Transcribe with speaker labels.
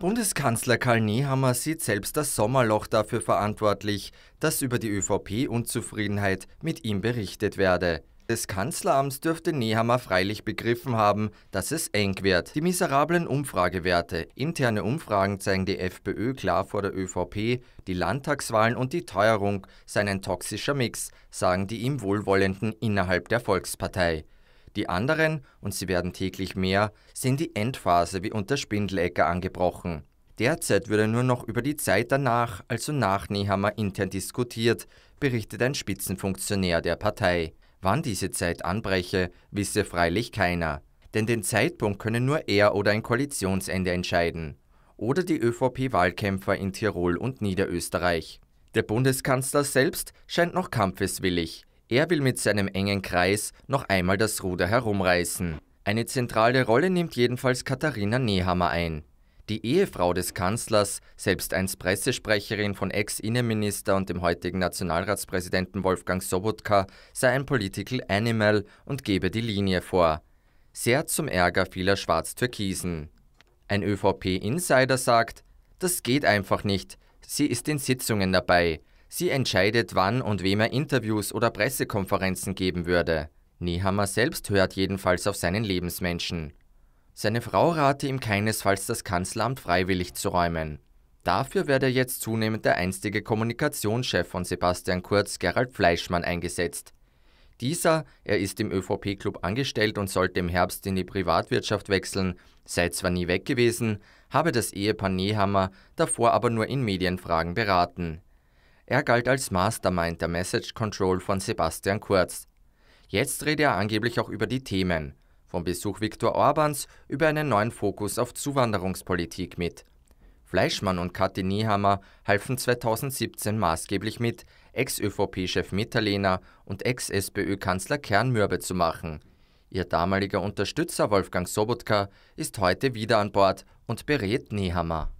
Speaker 1: Bundeskanzler Karl Nehammer sieht selbst das Sommerloch dafür verantwortlich, dass über die ÖVP-Unzufriedenheit mit ihm berichtet werde. Des Kanzleramts dürfte Nehammer freilich begriffen haben, dass es eng wird. Die miserablen Umfragewerte, interne Umfragen zeigen die FPÖ klar vor der ÖVP, die Landtagswahlen und die Teuerung seien ein toxischer Mix, sagen die ihm Wohlwollenden innerhalb der Volkspartei. Die anderen, und sie werden täglich mehr, sind die Endphase wie unter Spindelecker angebrochen. Derzeit würde nur noch über die Zeit danach, also nach Nehammer, intern diskutiert, berichtet ein Spitzenfunktionär der Partei. Wann diese Zeit anbreche, wisse freilich keiner. Denn den Zeitpunkt können nur er oder ein Koalitionsende entscheiden. Oder die ÖVP-Wahlkämpfer in Tirol und Niederösterreich. Der Bundeskanzler selbst scheint noch kampfeswillig. Er will mit seinem engen Kreis noch einmal das Ruder herumreißen. Eine zentrale Rolle nimmt jedenfalls Katharina Nehammer ein. Die Ehefrau des Kanzlers, selbst einst Pressesprecherin von Ex-Innenminister und dem heutigen Nationalratspräsidenten Wolfgang Sobotka, sei ein Political Animal und gebe die Linie vor. Sehr zum Ärger vieler Schwarztürkisen. Ein ÖVP-Insider sagt, das geht einfach nicht, sie ist in Sitzungen dabei, Sie entscheidet, wann und wem er Interviews oder Pressekonferenzen geben würde. Nehammer selbst hört jedenfalls auf seinen Lebensmenschen. Seine Frau rate ihm keinesfalls das Kanzleramt freiwillig zu räumen. Dafür werde jetzt zunehmend der einstige Kommunikationschef von Sebastian Kurz, Gerald Fleischmann, eingesetzt. Dieser, er ist im ÖVP-Club angestellt und sollte im Herbst in die Privatwirtschaft wechseln, sei zwar nie weg gewesen, habe das Ehepaar Nehammer davor aber nur in Medienfragen beraten. Er galt als Mastermind der Message Control von Sebastian Kurz. Jetzt redet er angeblich auch über die Themen, vom Besuch Viktor Orbans über einen neuen Fokus auf Zuwanderungspolitik mit. Fleischmann und Kathi Niehammer halfen 2017 maßgeblich mit, Ex-ÖVP-Chef Mitterlehner und Ex-SPÖ-Kanzler Kern mürbe zu machen. Ihr damaliger Unterstützer Wolfgang Sobotka ist heute wieder an Bord und berät Niehammer.